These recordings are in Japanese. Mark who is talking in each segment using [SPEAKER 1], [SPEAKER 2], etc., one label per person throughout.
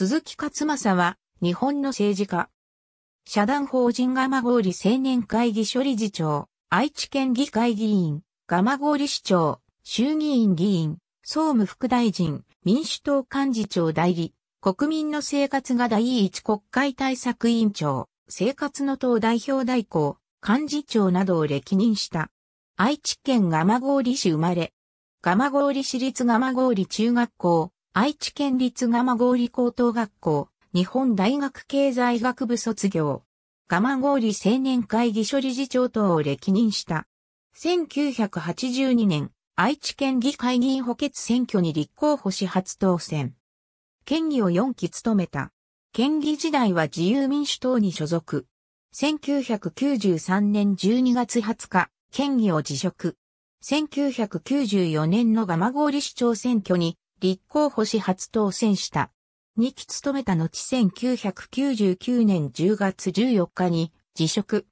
[SPEAKER 1] 鈴木勝正は、日本の政治家。社団法人蒲郡青年会議所理事長、愛知県議会議員、蒲郡市長、衆議院議員、総務副大臣、民主党幹事長代理、国民の生活が第一国会対策委員長、生活の党代表代行、幹事長などを歴任した。愛知県蒲郡市生まれ。蒲郡市立蒲郡中学校、愛知県立蒲郡高等学校、日本大学経済学部卒業。蒲郡青年会議所理事長等を歴任した。1982年、愛知県議会議員補欠選挙に立候補し初当選。県議を4期務めた。県議時代は自由民主党に所属。1993年12月20日、県議を辞職。1994年の蒲郡市長選挙に立候補し初当選した。2期務めた後1999年10月14日に辞職。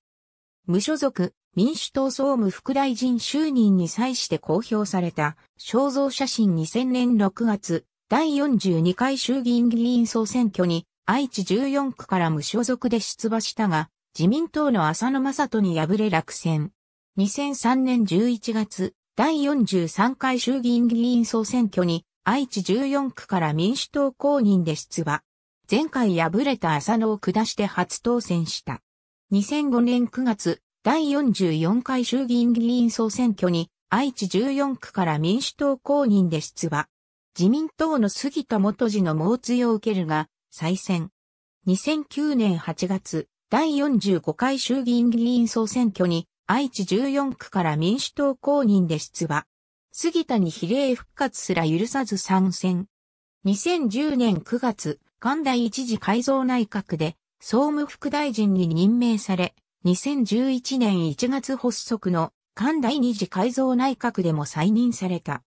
[SPEAKER 1] 無所属民主党総務副大臣就任に際して公表された肖像写真2000年6月第42回衆議院議員総選挙に愛知14区から無所属で出馬したが自民党の浅野正人に敗れ落選。2003年11月第43回衆議院議員総選挙に愛知14区から民主党公認で出馬。前回敗れた浅野を下して初当選した。2005年9月、第44回衆議院議員総選挙に、愛知14区から民主党公認で出馬。自民党の杉田元次の猛追を受けるが、再選。2009年8月、第45回衆議院議員総選挙に、愛知14区から民主党公認で出馬。杉に比例復活すら許さず参戦。2010年9月、関大一次改造内閣で総務副大臣に任命され、2011年1月発足の関大二次改造内閣でも再任された。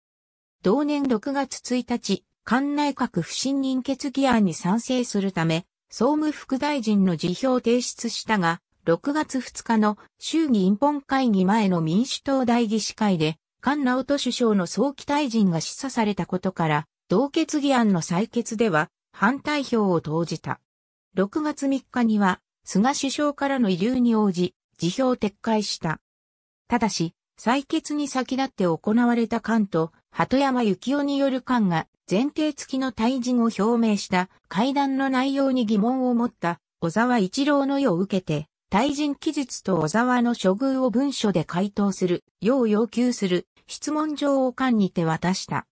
[SPEAKER 1] 同年6月1日、関内閣不信任決議案に賛成するため、総務副大臣の辞表を提出したが、6月2日の衆議院本会議前の民主党代議士会で菅直人首相の早期退陣が示唆されたことから、同決議案の採決では反対票を投じた。6月3日には、菅首相からの遺留に応じ、辞表を撤回した。ただし、採決に先立って行われた菅と、鳩山幸夫による菅が前提付きの退陣を表明した会談の内容に疑問を持った小沢一郎の意を受けて、退陣期日と小沢の処遇を文書で回答する、よう要求する質問状を官にて渡した。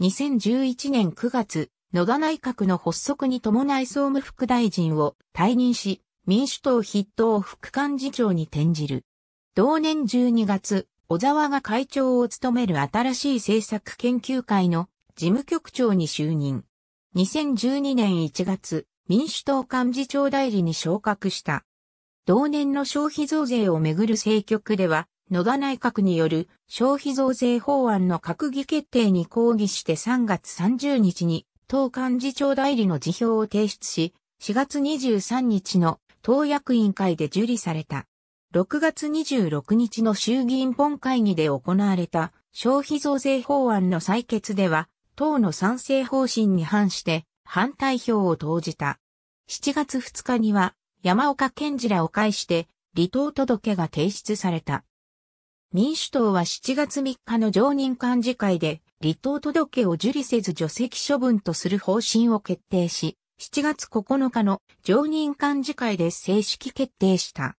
[SPEAKER 1] 2011年9月、野田内閣の発足に伴い総務副大臣を退任し、民主党筆頭副幹事長に転じる。同年12月、小沢が会長を務める新しい政策研究会の事務局長に就任。2012年1月、民主党幹事長代理に昇格した。同年の消費増税をめぐる政局では、野田内閣による消費増税法案の閣議決定に抗議して3月30日に党幹事長代理の辞表を提出し、4月23日の党役員会で受理された。6月26日の衆議院本会議で行われた消費増税法案の採決では、党の賛成方針に反して反対票を投じた。7月2日には山岡健次らを介して離党届が提出された。民主党は7月3日の常任幹事会で、離党届を受理せず除籍処分とする方針を決定し、7月9日の常任幹事会で正式決定した。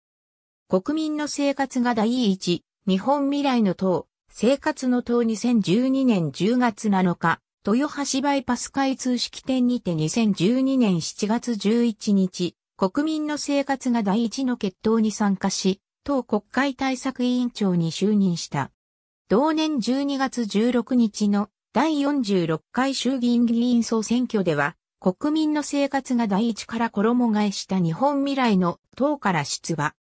[SPEAKER 1] 国民の生活が第一、日本未来の党、生活の党2012年10月7日、豊橋バイパス開通式典にて2012年7月11日、国民の生活が第一の決闘に参加し、党国会対策委員長に就任した。同年12月16日の第46回衆議院議員総選挙では、国民の生活が第一から衣替えした日本未来の党から出馬。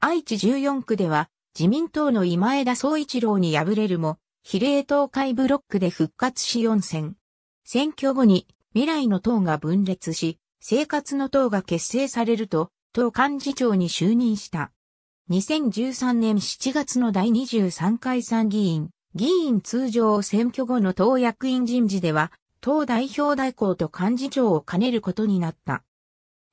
[SPEAKER 1] 愛知14区では自民党の今枝総一郎に敗れるも、比例党会ブロックで復活し4選。選挙後に未来の党が分裂し、生活の党が結成されると、党幹事長に就任した。2013年7月の第23回参議院、議員通常選挙後の党役員人事では、党代表代行と幹事長を兼ねることになった。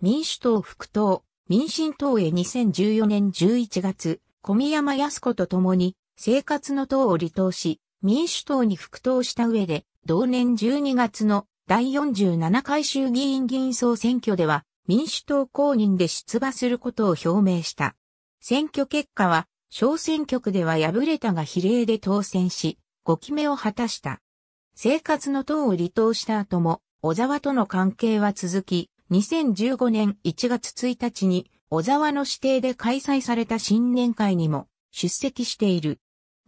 [SPEAKER 1] 民主党副党、民進党へ2014年11月、小宮山康子と共に、生活の党を離党し、民主党に副党した上で、同年12月の第47回衆議院議員総選挙では、民主党公認で出馬することを表明した。選挙結果は、小選挙区では敗れたが比例で当選し、5期目を果たした。生活の党を離党した後も、小沢との関係は続き、2015年1月1日に、小沢の指定で開催された新年会にも出席している。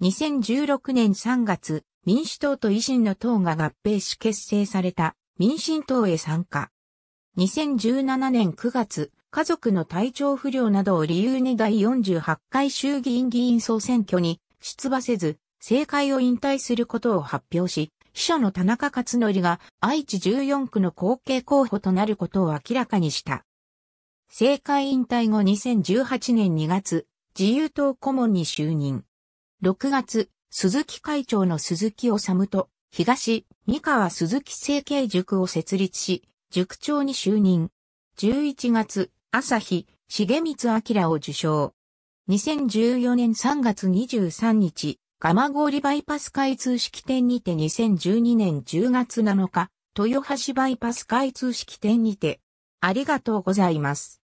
[SPEAKER 1] 2016年3月、民主党と維新の党が合併し結成された民進党へ参加。2017年9月、家族の体調不良などを理由に第48回衆議院議員総選挙に出馬せず、政界を引退することを発表し、秘書の田中克則が愛知14区の後継候補となることを明らかにした。政界引退後2018年2月、自由党顧問に就任。6月、鈴木会長の鈴木治と東、三河鈴木政経塾を設立し、塾長に就任。11月、朝日、重光明を受賞。2014年3月23日、蒲郡バイパス開通式典にて2012年10月7日、豊橋バイパス開通式典にて、ありがとうございます。